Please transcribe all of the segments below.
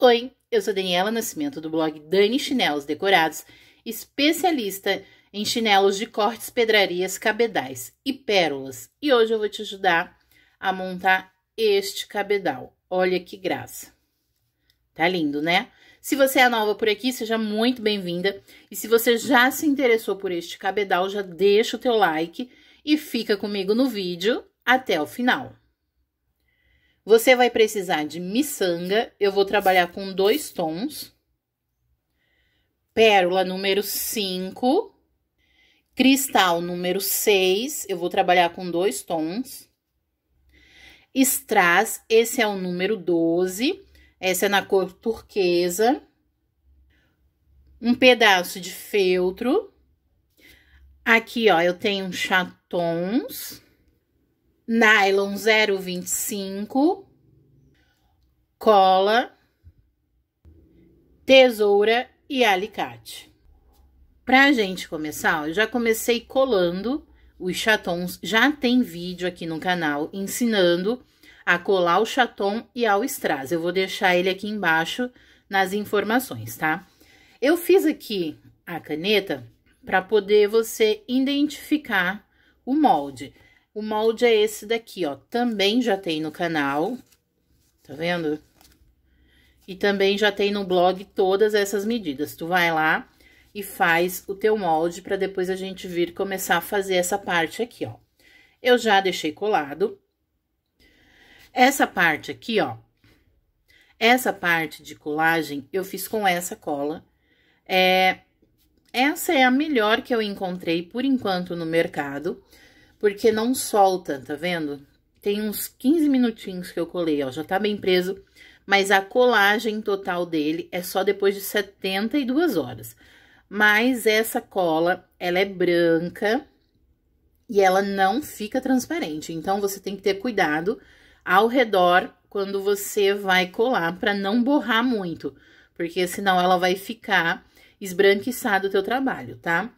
Oi, eu sou Daniela Nascimento do blog Dani Chinelos Decorados, especialista em chinelos de cortes, pedrarias, cabedais e pérolas. E hoje eu vou te ajudar a montar este cabedal. Olha que graça. Tá lindo, né? Se você é nova por aqui, seja muito bem-vinda. E se você já se interessou por este cabedal, já deixa o teu like e fica comigo no vídeo até o final. Você vai precisar de miçanga, eu vou trabalhar com dois tons. Pérola número 5. Cristal número 6, eu vou trabalhar com dois tons. Strass, esse é o número 12, essa é na cor turquesa. Um pedaço de feltro. Aqui, ó, eu tenho chatons nylon 0,25, cola, tesoura e alicate. Pra gente começar, eu já comecei colando os chatons, já tem vídeo aqui no canal ensinando a colar o chaton e ao strass. Eu vou deixar ele aqui embaixo nas informações, tá? Eu fiz aqui a caneta para poder você identificar o molde. O molde é esse daqui, ó. Também já tem no canal, tá vendo? E também já tem no blog todas essas medidas. Tu vai lá e faz o teu molde para depois a gente vir começar a fazer essa parte aqui, ó. Eu já deixei colado. Essa parte aqui, ó. Essa parte de colagem eu fiz com essa cola. É, essa é a melhor que eu encontrei por enquanto no mercado porque não solta, tá vendo? Tem uns 15 minutinhos que eu colei, ó, já tá bem preso, mas a colagem total dele é só depois de 72 horas. Mas essa cola, ela é branca e ela não fica transparente, então você tem que ter cuidado ao redor quando você vai colar para não borrar muito, porque senão ela vai ficar esbranquiçado o teu trabalho, tá?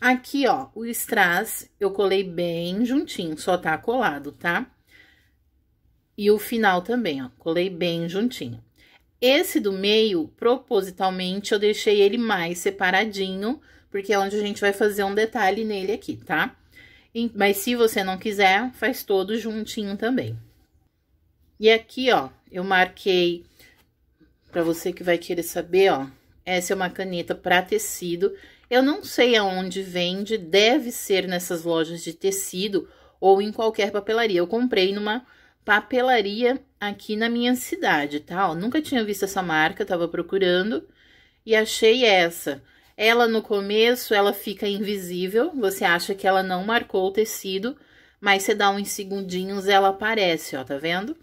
Aqui, ó, o strass eu colei bem juntinho, só tá colado, tá? E o final também, ó, colei bem juntinho. Esse do meio, propositalmente, eu deixei ele mais separadinho, porque é onde a gente vai fazer um detalhe nele aqui, tá? Mas se você não quiser, faz todo juntinho também. E aqui, ó, eu marquei, pra você que vai querer saber, ó, essa é uma caneta pra tecido, eu não sei aonde vende, deve ser nessas lojas de tecido ou em qualquer papelaria. Eu comprei numa papelaria aqui na minha cidade, tá? Ó, nunca tinha visto essa marca, tava procurando e achei essa. Ela no começo, ela fica invisível, você acha que ela não marcou o tecido, mas você dá uns segundinhos, ela aparece, ó, tá vendo?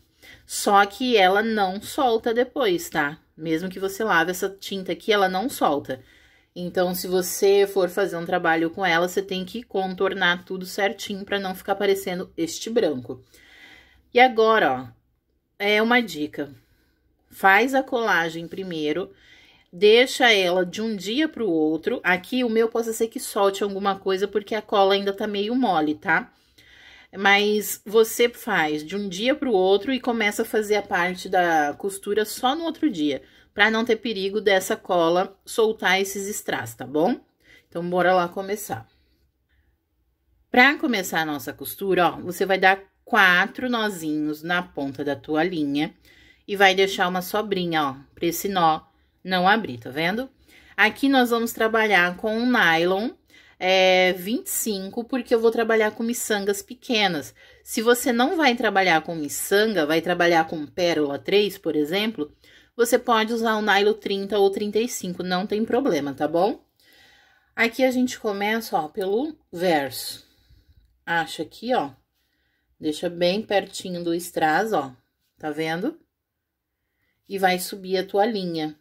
Só que ela não solta depois, tá? Mesmo que você lave essa tinta aqui, ela não solta. Então, se você for fazer um trabalho com ela, você tem que contornar tudo certinho para não ficar parecendo este branco. E agora, ó, é uma dica. Faz a colagem primeiro, deixa ela de um dia para o outro. Aqui o meu possa ser que solte alguma coisa porque a cola ainda tá meio mole, tá? Mas você faz de um dia para o outro e começa a fazer a parte da costura só no outro dia para não ter perigo dessa cola soltar esses strass, tá bom? Então, bora lá começar. Para começar a nossa costura, ó, você vai dar quatro nozinhos na ponta da tua linha e vai deixar uma sobrinha, ó, para esse nó não abrir, tá vendo? Aqui nós vamos trabalhar com um nylon é, 25, porque eu vou trabalhar com miçangas pequenas. Se você não vai trabalhar com miçanga, vai trabalhar com pérola 3, por exemplo, você pode usar o nylon 30 ou 35, não tem problema, tá bom? Aqui a gente começa, ó, pelo verso. Acha aqui, ó, deixa bem pertinho do strass, ó, tá vendo? E vai subir a tua linha.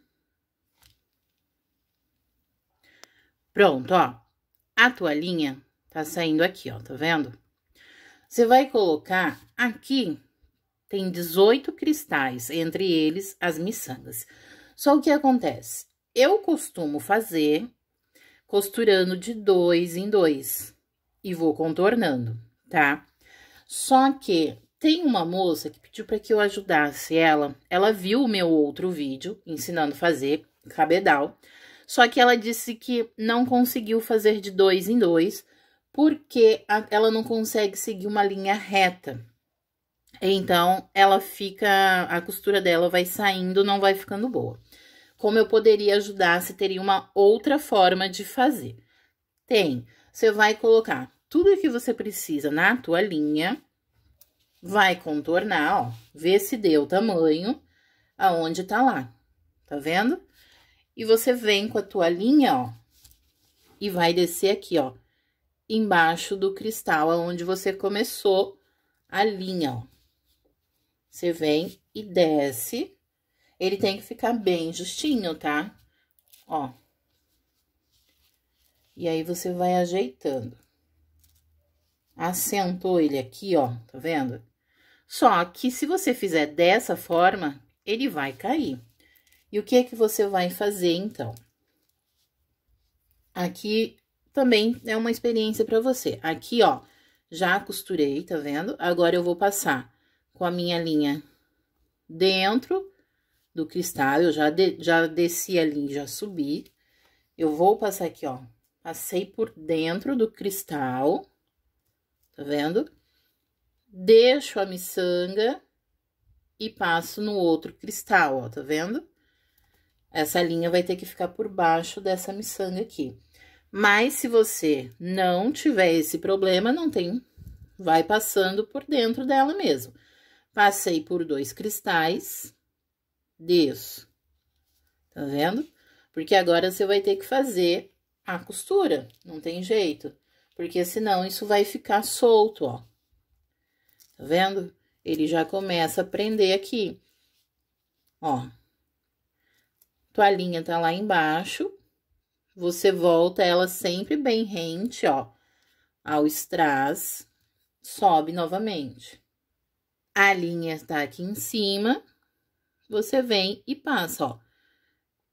Pronto, ó, a tua linha tá saindo aqui, ó, tá vendo? Você vai colocar aqui tem 18 cristais, entre eles as miçangas. Só o que acontece? Eu costumo fazer costurando de dois em dois e vou contornando, tá? Só que tem uma moça que pediu para que eu ajudasse ela. Ela viu o meu outro vídeo ensinando a fazer cabedal, só que ela disse que não conseguiu fazer de dois em dois porque ela não consegue seguir uma linha reta. Então, ela fica, a costura dela vai saindo, não vai ficando boa. Como eu poderia ajudar se teria uma outra forma de fazer? Tem. Você vai colocar tudo o que você precisa na tua linha, vai contornar, ó, vê se deu o tamanho aonde tá lá, tá vendo? E você vem com a tua linha, ó, e vai descer aqui, ó, embaixo do cristal, aonde você começou a linha, ó. Você vem e desce. Ele tem que ficar bem justinho, tá? Ó. E aí, você vai ajeitando. Assentou ele aqui, ó, tá vendo? Só que se você fizer dessa forma, ele vai cair. E o que é que você vai fazer, então? Aqui também é uma experiência para você. Aqui, ó, já costurei, tá vendo? Agora eu vou passar com a minha linha dentro do cristal, eu já, de, já desci ali, já subi. Eu vou passar aqui, ó, passei por dentro do cristal, tá vendo? Deixo a miçanga e passo no outro cristal, ó, tá vendo? Essa linha vai ter que ficar por baixo dessa miçanga aqui. Mas, se você não tiver esse problema, não tem... Vai passando por dentro dela mesmo. Passei por dois cristais, desço. Tá vendo? Porque agora você vai ter que fazer a costura, não tem jeito. Porque senão isso vai ficar solto, ó. Tá vendo? Ele já começa a prender aqui. Ó. Toalhinha tá lá embaixo. Você volta ela sempre bem rente, ó, ao strass, sobe novamente. A linha está aqui em cima, você vem e passa, ó,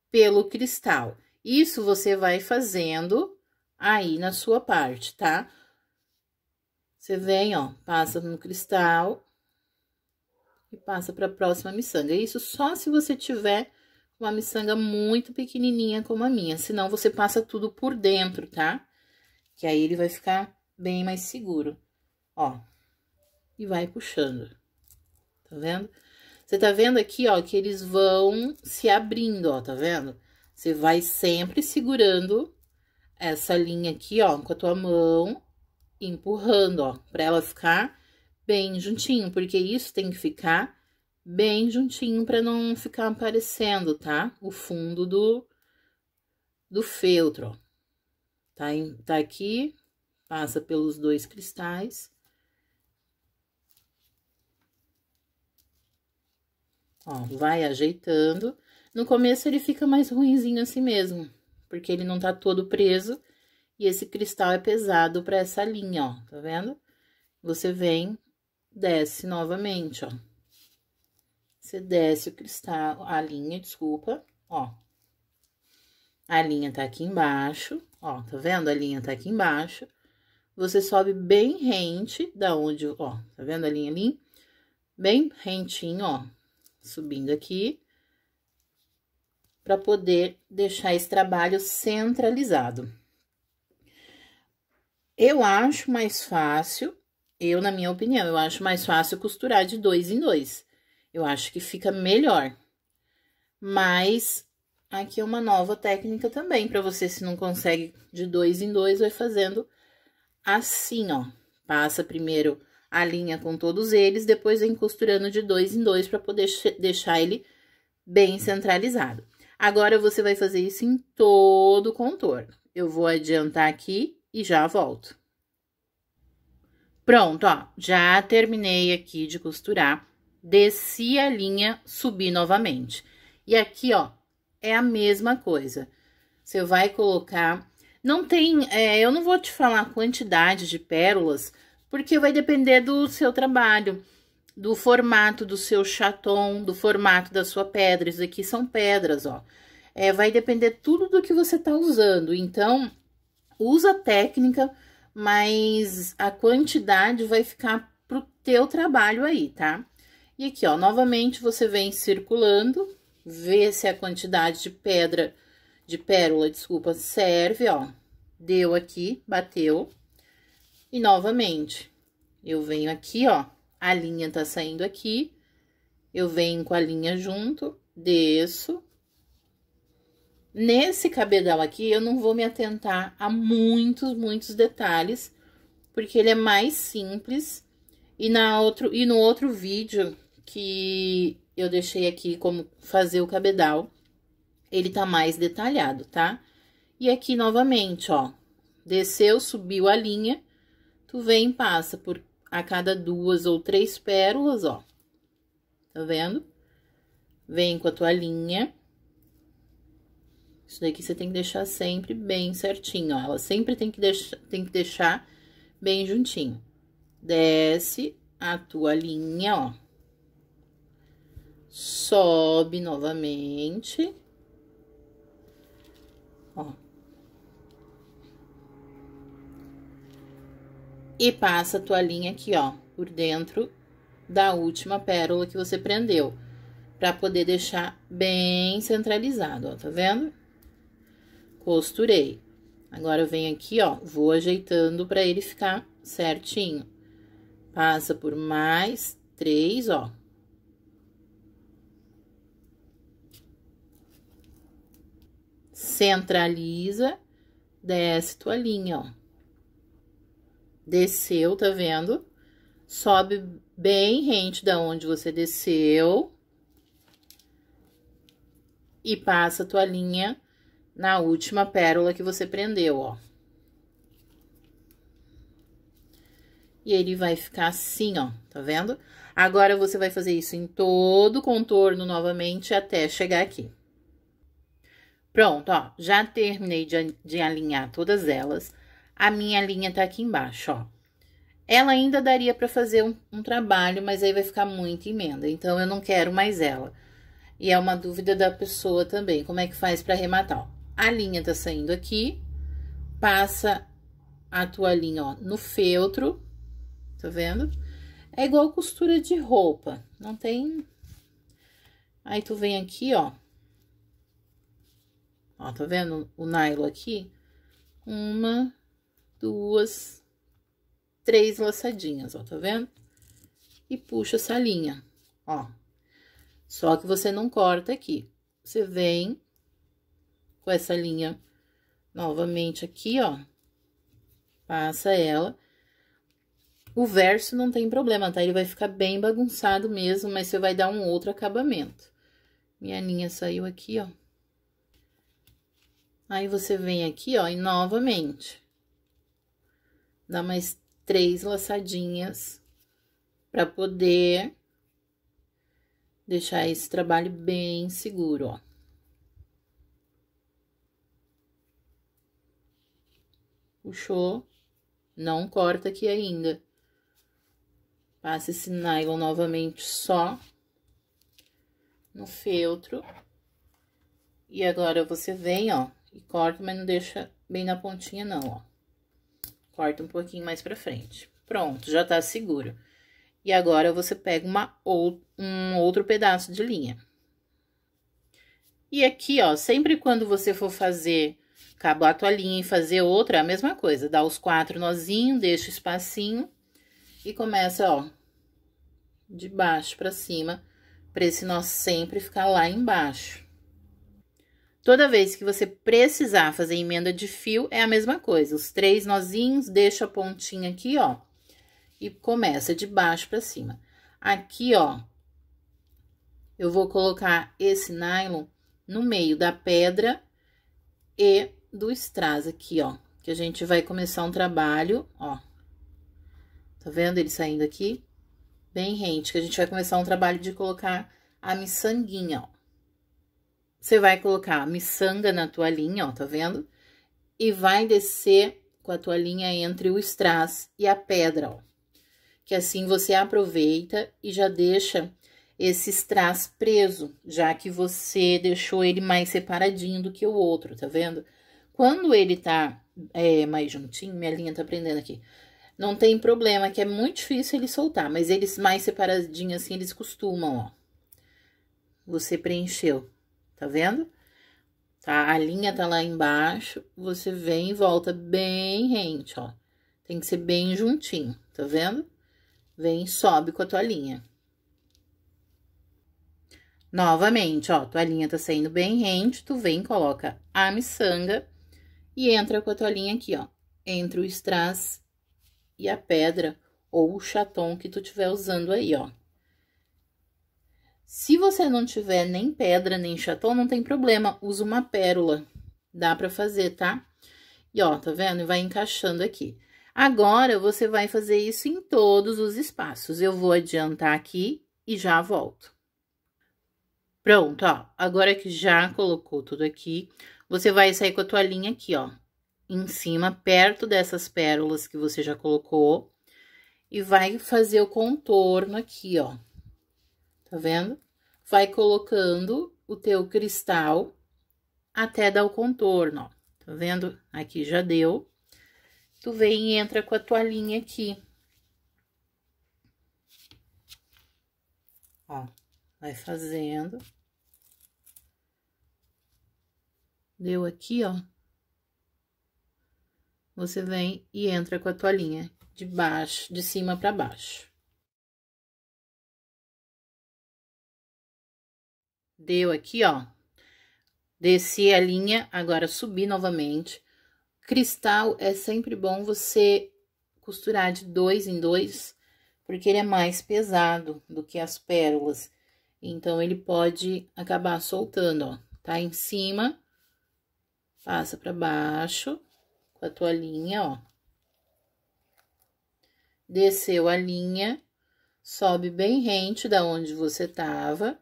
pelo cristal. Isso você vai fazendo aí na sua parte, tá? Você vem, ó, passa no cristal e passa para a próxima miçanga. É isso só se você tiver uma miçanga muito pequenininha como a minha, senão você passa tudo por dentro, tá? Que aí ele vai ficar bem mais seguro, ó, e vai puxando tá vendo? Você tá vendo aqui, ó, que eles vão se abrindo, ó, tá vendo? Você vai sempre segurando essa linha aqui, ó, com a tua mão, empurrando, ó, pra ela ficar bem juntinho, porque isso tem que ficar bem juntinho pra não ficar aparecendo, tá? O fundo do, do feltro, ó. Tá, tá aqui, passa pelos dois cristais Ó, vai ajeitando. No começo ele fica mais ruinzinho assim mesmo, porque ele não tá todo preso. E esse cristal é pesado pra essa linha, ó, tá vendo? Você vem, desce novamente, ó. Você desce o cristal, a linha, desculpa, ó. A linha tá aqui embaixo, ó, tá vendo? A linha tá aqui embaixo. Você sobe bem rente da onde, ó, tá vendo a linha ali? Bem rentinho, ó, subindo aqui, para poder deixar esse trabalho centralizado. Eu acho mais fácil, eu na minha opinião, eu acho mais fácil costurar de dois em dois. Eu acho que fica melhor. Mas aqui é uma nova técnica também para você se não consegue de dois em dois, vai fazendo assim, ó. Passa primeiro a linha com todos eles, depois vem costurando de dois em dois para poder deixar ele bem centralizado. Agora, você vai fazer isso em todo o contorno. Eu vou adiantar aqui e já volto. Pronto, ó, já terminei aqui de costurar, desci a linha, subi novamente. E aqui, ó, é a mesma coisa. Você vai colocar... Não tem... É, eu não vou te falar a quantidade de pérolas, porque vai depender do seu trabalho, do formato do seu chaton, do formato da sua pedra. Isso aqui são pedras, ó. É, vai depender tudo do que você tá usando. Então, usa a técnica, mas a quantidade vai ficar pro teu trabalho aí, tá? E aqui, ó, novamente você vem circulando, vê se a quantidade de pedra, de pérola, desculpa, serve, ó. Deu aqui, bateu. E novamente, eu venho aqui, ó, a linha tá saindo aqui, eu venho com a linha junto, desço. Nesse cabedal aqui, eu não vou me atentar a muitos, muitos detalhes, porque ele é mais simples. E, na outro, e no outro vídeo que eu deixei aqui como fazer o cabedal, ele tá mais detalhado, tá? E aqui, novamente, ó, desceu, subiu a linha, tu vem e passa por a cada duas ou três pérolas, ó. Tá vendo? Vem com a tua linha. Isso daqui você tem que deixar sempre bem certinho, ó. Ela sempre tem que, deixar, tem que deixar bem juntinho. Desce a tua linha, ó. Sobe novamente. Ó. e passa a toalhinha aqui, ó, por dentro da última pérola que você prendeu, para poder deixar bem centralizado, ó, tá vendo? Costurei. Agora, eu venho aqui, ó, vou ajeitando para ele ficar certinho. Passa por mais três, ó. Centraliza, desce toalhinha, ó desceu, tá vendo? Sobe bem rente da onde você desceu. E passa a linha na última pérola que você prendeu, ó. E ele vai ficar assim, ó, tá vendo? Agora, você vai fazer isso em todo o contorno novamente até chegar aqui. Pronto, ó, já terminei de, de alinhar todas elas. A minha linha tá aqui embaixo, ó. Ela ainda daria para fazer um, um, trabalho, mas aí vai ficar muito emenda. Então, eu não quero mais ela. E é uma dúvida da pessoa também, como é que faz para arrematar, ó. A linha tá saindo aqui, passa a tua linha, ó, no feltro, tá vendo? É igual costura de roupa, não tem... Aí, tu vem aqui, ó. Ó, tá vendo o nylon aqui? Uma, duas, três laçadinhas, ó, tá vendo? E puxa essa linha, ó. Só que você não corta aqui. Você vem com essa linha novamente aqui, ó. Passa ela. O verso não tem problema, tá? Ele vai ficar bem bagunçado mesmo, mas você vai dar um outro acabamento. Minha linha saiu aqui, ó. Aí, você vem aqui, ó, e novamente dá mais três laçadinhas para poder deixar esse trabalho bem seguro, ó. Puxou, não corta aqui ainda. Passa esse nylon novamente só no feltro. E agora você vem, ó, e corta, mas não deixa bem na pontinha não, ó corta um pouquinho mais pra frente. Pronto, já tá seguro. E agora, você pega uma ou, um outro pedaço de linha. E aqui, ó, sempre quando você for fazer, acabar a tua linha e fazer outra, é a mesma coisa. Dá os quatro nozinhos, deixa o espacinho e começa, ó, de baixo pra cima, pra esse nó sempre ficar lá embaixo. Toda vez que você precisar fazer emenda de fio, é a mesma coisa. Os três nozinhos, deixa a pontinha aqui, ó, e começa de baixo para cima. Aqui, ó, eu vou colocar esse nylon no meio da pedra e do strass aqui, ó, que a gente vai começar um trabalho, ó. Tá vendo ele saindo aqui? Bem rente, que a gente vai começar um trabalho de colocar a miçanguinha, ó. Você vai colocar a miçanga na tua linha, ó, tá vendo? E vai descer com a tua linha entre o strass e a pedra, ó. Que assim você aproveita e já deixa esse strass preso, já que você deixou ele mais separadinho do que o outro, tá vendo? Quando ele tá é, mais juntinho, minha linha tá prendendo aqui, não tem problema, que é muito difícil ele soltar, mas eles mais separadinhos assim, eles costumam, ó. Você preencheu tá vendo? Tá? A linha tá lá embaixo, você vem e volta bem rente, ó. Tem que ser bem juntinho, tá vendo? Vem e sobe com a tua linha. Novamente, ó, tua linha tá saindo bem rente, tu vem, coloca a miçanga e entra com a tua linha aqui, ó, entre o strass e a pedra ou o chaton que tu tiver usando aí, ó. Se você não tiver nem pedra, nem chaton, não tem problema, usa uma pérola. Dá pra fazer, tá? E ó, tá vendo? E vai encaixando aqui. Agora, você vai fazer isso em todos os espaços. Eu vou adiantar aqui e já volto. Pronto, ó. Agora que já colocou tudo aqui, você vai sair com a toalhinha aqui, ó. Em cima, perto dessas pérolas que você já colocou. E vai fazer o contorno aqui, ó tá vendo? Vai colocando o teu cristal até dar o contorno, ó. Tá vendo? Aqui já deu. Tu vem e entra com a tua linha aqui. Ó, vai fazendo. Deu aqui, ó. Você vem e entra com a linha de baixo, de cima para baixo. Deu aqui, ó. Desci a linha, agora subi novamente. Cristal é sempre bom você costurar de dois em dois, porque ele é mais pesado do que as pérolas. Então, ele pode acabar soltando, ó. Tá em cima, passa pra baixo com a tua linha ó. Desceu a linha, sobe bem rente da onde você tava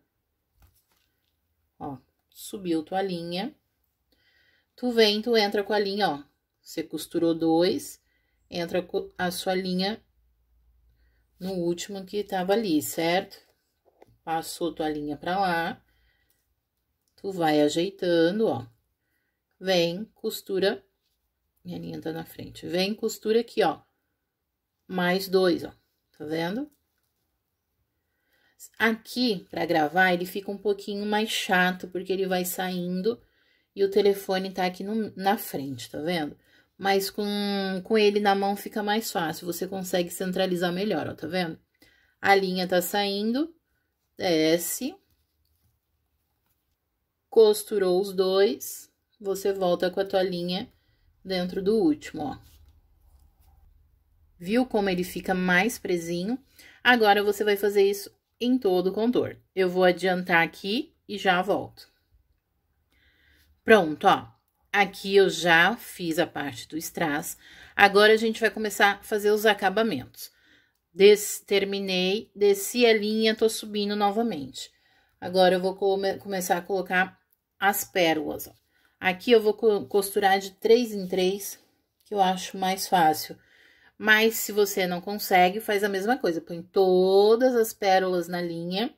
subiu tua linha. Tu vem, tu entra com a linha, ó. Você costurou dois, entra com a sua linha no último que tava ali, certo? Passou tua linha pra lá. Tu vai ajeitando, ó. Vem, costura. Minha linha tá na frente. Vem, costura aqui, ó. Mais dois, ó. Tá vendo? Aqui, para gravar, ele fica um pouquinho mais chato, porque ele vai saindo e o telefone tá aqui no, na frente, tá vendo? Mas com, com ele na mão fica mais fácil, você consegue centralizar melhor, ó, tá vendo? A linha tá saindo, desce, costurou os dois, você volta com a tua linha dentro do último, ó. Viu como ele fica mais presinho? Agora, você vai fazer isso em todo o contorno. Eu vou adiantar aqui e já volto. Pronto, ó. Aqui eu já fiz a parte do strass. Agora, a gente vai começar a fazer os acabamentos. Des terminei, desci a linha, tô subindo novamente. Agora, eu vou come começar a colocar as pérolas, ó. Aqui eu vou costurar de três em três, que eu acho mais fácil mas se você não consegue, faz a mesma coisa, põe todas as pérolas na linha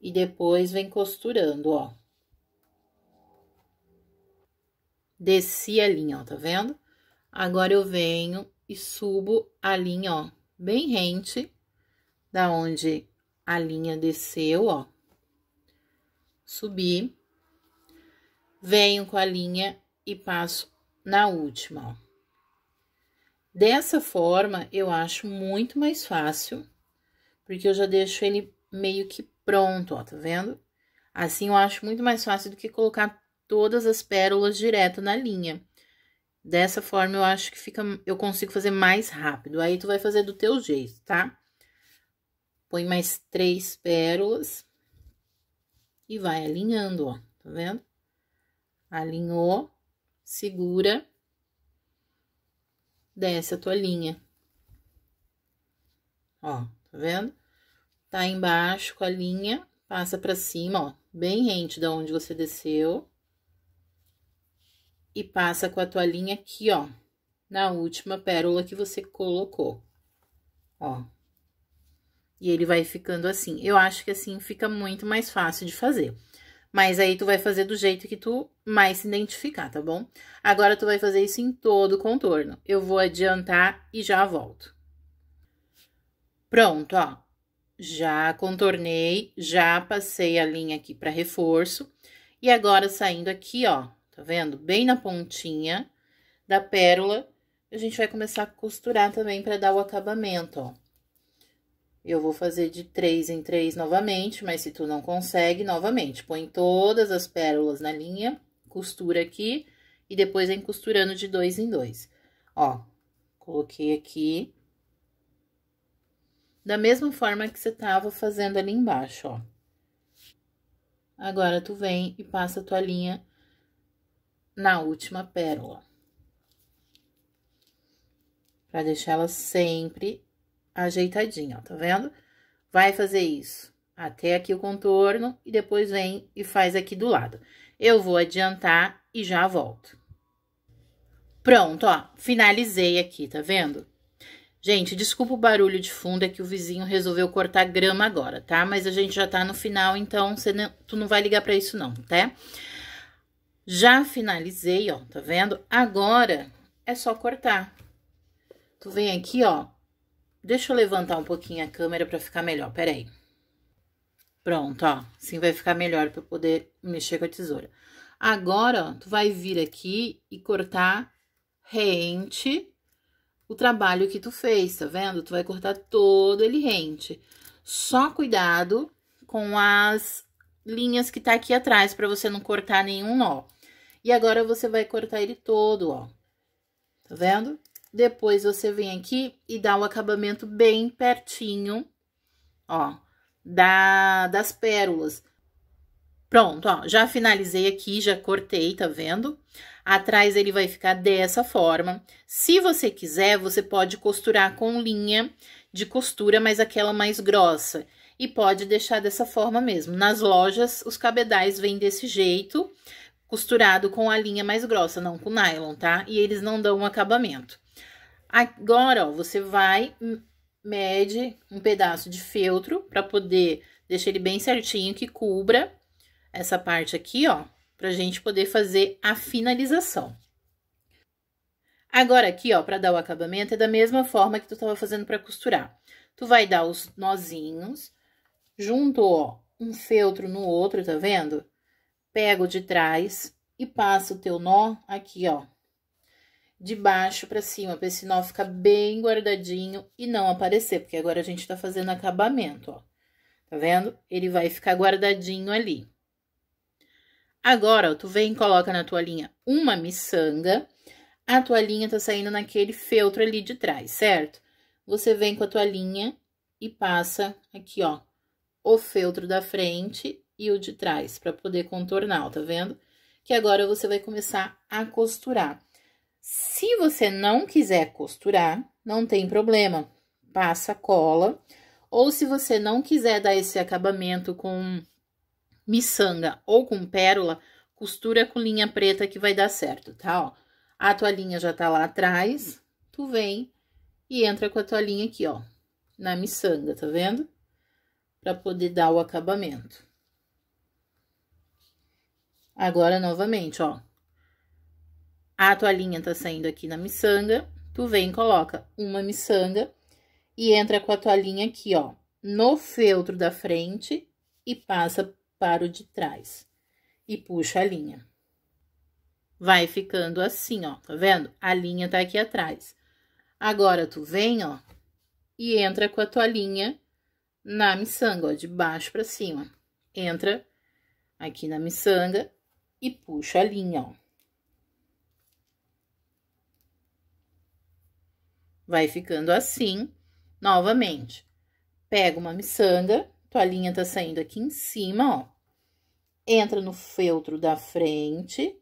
e depois vem costurando, ó. Desci a linha, ó, tá vendo? Agora eu venho e subo a linha, ó, bem rente da onde a linha desceu, ó. Subi, venho com a linha e passo na última, ó. Dessa forma, eu acho muito mais fácil, porque eu já deixo ele meio que pronto, ó, tá vendo? Assim, eu acho muito mais fácil do que colocar todas as pérolas direto na linha. Dessa forma, eu acho que fica, eu consigo fazer mais rápido. Aí, tu vai fazer do teu jeito, tá? Põe mais três pérolas e vai alinhando, ó, tá vendo? Alinhou, segura desce a toalhinha. Ó, tá vendo? Tá embaixo com a linha, passa pra cima, ó, bem rente da onde você desceu. E passa com a tua linha aqui, ó, na última pérola que você colocou. Ó. E ele vai ficando assim. Eu acho que assim fica muito mais fácil de fazer. Mas aí tu vai fazer do jeito que tu mais se identificar, tá bom? Agora tu vai fazer isso em todo o contorno. Eu vou adiantar e já volto. Pronto, ó. Já contornei, já passei a linha aqui para reforço. E agora saindo aqui, ó, tá vendo? Bem na pontinha da pérola, a gente vai começar a costurar também para dar o acabamento, ó. Eu vou fazer de três em três novamente, mas se tu não consegue, novamente, põe todas as pérolas na linha, costura aqui, e depois vem costurando de dois em dois. Ó, coloquei aqui. Da mesma forma que você tava fazendo ali embaixo, ó. Agora, tu vem e passa a tua linha na última pérola. Pra deixar ela sempre ajeitadinho, ó, tá vendo? Vai fazer isso até aqui o contorno e depois vem e faz aqui do lado. Eu vou adiantar e já volto. Pronto, ó, finalizei aqui, tá vendo? Gente, desculpa o barulho de fundo, é que o vizinho resolveu cortar grama agora, tá? Mas a gente já tá no final, então você não, tu não vai ligar pra isso não, tá? Já finalizei, ó, tá vendo? Agora é só cortar. Tu vem aqui, ó, Deixa eu levantar um pouquinho a câmera para ficar melhor, peraí. Pronto, ó, assim vai ficar melhor para poder mexer com a tesoura. Agora, ó, tu vai vir aqui e cortar rente o trabalho que tu fez, tá vendo? Tu vai cortar todo ele rente. Só cuidado com as linhas que tá aqui atrás para você não cortar nenhum nó. E agora você vai cortar ele todo, ó. Tá vendo? Depois, você vem aqui e dá o um acabamento bem pertinho, ó, da, das pérolas. Pronto, ó, já finalizei aqui, já cortei, tá vendo? Atrás ele vai ficar dessa forma. Se você quiser, você pode costurar com linha de costura, mas aquela mais grossa. E pode deixar dessa forma mesmo. Nas lojas, os cabedais vêm desse jeito, costurado com a linha mais grossa, não com nylon, tá? E eles não dão um acabamento. Agora, ó, você vai, mede um pedaço de feltro para poder deixar ele bem certinho que cubra essa parte aqui, ó, pra gente poder fazer a finalização. Agora aqui, ó, para dar o acabamento é da mesma forma que tu estava fazendo para costurar. Tu vai dar os nozinhos, junto, ó, um feltro no outro, tá vendo? Pega o de trás e passa o teu nó aqui, ó, de baixo para cima, para esse nó ficar bem guardadinho e não aparecer, porque agora a gente tá fazendo acabamento, ó. Tá vendo? Ele vai ficar guardadinho ali. Agora, ó, tu vem e coloca na tua linha uma miçanga. A tua linha tá saindo naquele feltro ali de trás, certo? Você vem com a tua linha e passa aqui, ó, o feltro da frente e o de trás, para poder contornar, ó, tá vendo? Que agora você vai começar a costurar. Se você não quiser costurar, não tem problema, passa cola. Ou se você não quiser dar esse acabamento com miçanga ou com pérola, costura com linha preta que vai dar certo, tá? Ó, a toalhinha já tá lá atrás, tu vem e entra com a toalhinha aqui, ó, na miçanga, tá vendo? Pra poder dar o acabamento. Agora, novamente, ó, a toalhinha tá saindo aqui na miçanga. Tu vem, coloca uma miçanga e entra com a toalhinha aqui, ó, no feltro da frente e passa para o de trás. E puxa a linha. Vai ficando assim, ó, tá vendo? A linha tá aqui atrás. Agora, tu vem, ó, e entra com a toalhinha na miçanga, ó, de baixo para cima. Entra aqui na miçanga e puxa a linha, ó. Vai ficando assim, novamente. Pega uma miçanga, linha tá saindo aqui em cima, ó. Entra no feltro da frente,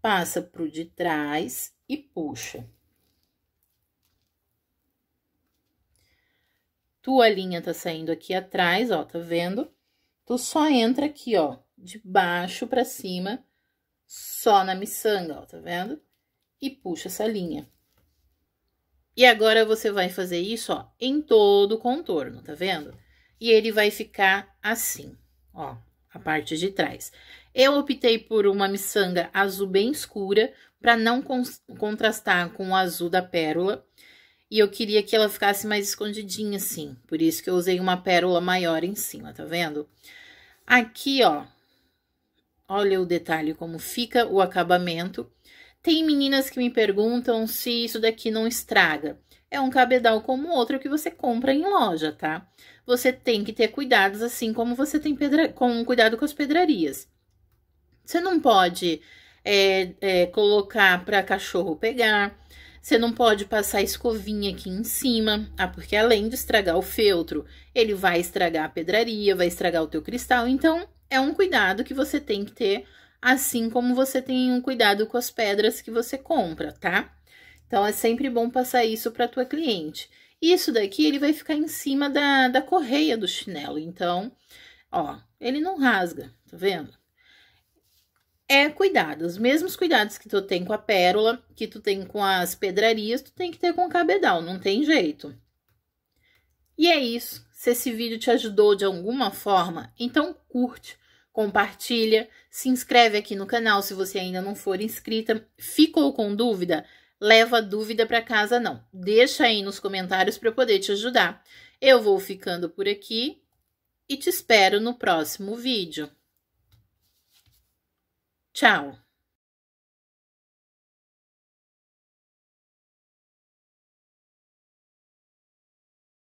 passa pro de trás e puxa. Tua linha tá saindo aqui atrás, ó, tá vendo? Tu só entra aqui, ó, de baixo pra cima, só na miçanga, ó, tá vendo? E puxa essa linha. E agora você vai fazer isso, ó, em todo o contorno, tá vendo? E ele vai ficar assim, ó, a parte de trás. Eu optei por uma miçanga azul bem escura, para não con contrastar com o azul da pérola. E eu queria que ela ficasse mais escondidinha, assim. Por isso que eu usei uma pérola maior em cima, tá vendo? Aqui, ó, olha o detalhe como fica o acabamento. Tem meninas que me perguntam se isso daqui não estraga. É um cabedal como outro que você compra em loja, tá? Você tem que ter cuidados, assim como você tem pedra... com cuidado com as pedrarias. Você não pode é, é, colocar para cachorro pegar. Você não pode passar escovinha aqui em cima, ah, porque além de estragar o feltro, ele vai estragar a pedraria, vai estragar o teu cristal. Então, é um cuidado que você tem que ter assim como você tem um cuidado com as pedras que você compra, tá? Então, é sempre bom passar isso para a tua cliente. Isso daqui, ele vai ficar em cima da, da correia do chinelo, então, ó, ele não rasga, tá vendo? É cuidado, os mesmos cuidados que tu tem com a pérola, que tu tem com as pedrarias, tu tem que ter com o cabedal, não tem jeito. E é isso, se esse vídeo te ajudou de alguma forma, então curte, compartilha, se inscreve aqui no canal se você ainda não for inscrita. Ficou com dúvida? Leva dúvida para casa não. Deixa aí nos comentários para eu poder te ajudar. Eu vou ficando por aqui e te espero no próximo vídeo. Tchau!